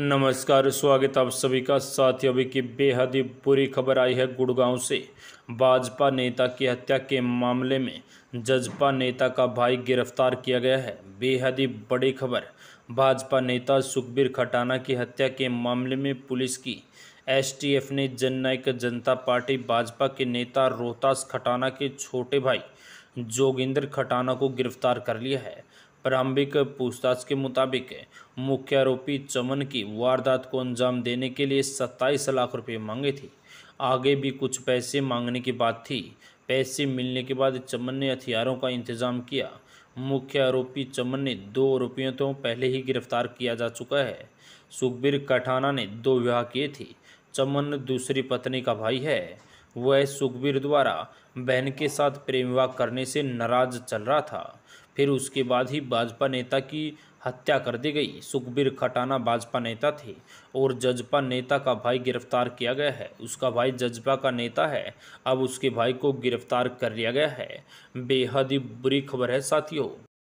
नमस्कार स्वागत आप सभी का साथियों अभी की बेहद ही बुरी खबर आई है गुड़गांव से भाजपा नेता की हत्या के मामले में जजपा नेता का भाई गिरफ्तार किया गया है बेहद ही बड़ी खबर भाजपा नेता सुखबीर खटाना की हत्या के मामले में पुलिस की एसटीएफ ने जननायक जनता पार्टी भाजपा के नेता रोहतास खटाना के छोटे भाई जोगिंदर खटाना को गिरफ्तार कर लिया है प्रारंभिक पूछताछ के मुताबिक मुख्य आरोपी चमन की वारदात को अंजाम देने के लिए सत्ताईस लाख रुपए मांगे थे आगे भी कुछ पैसे मांगने की बात थी पैसे मिलने के बाद चमन ने हथियारों का इंतजाम किया मुख्य आरोपी चमन ने दो आरोपियों तो पहले ही गिरफ्तार किया जा चुका है सुखबीर कठाना ने दो विवाह किए थे चमन दूसरी पत्नी का भाई है वह सुखबीर द्वारा बहन के साथ प्रेम विवाह करने से नाराज चल रहा था फिर उसके बाद ही भाजपा नेता की हत्या कर दी गई सुखबीर खटाना भाजपा नेता थे और जजपा नेता का भाई गिरफ्तार किया गया है उसका भाई जजपा का नेता है अब उसके भाई को गिरफ्तार कर लिया गया है बेहद ही बुरी खबर है साथियों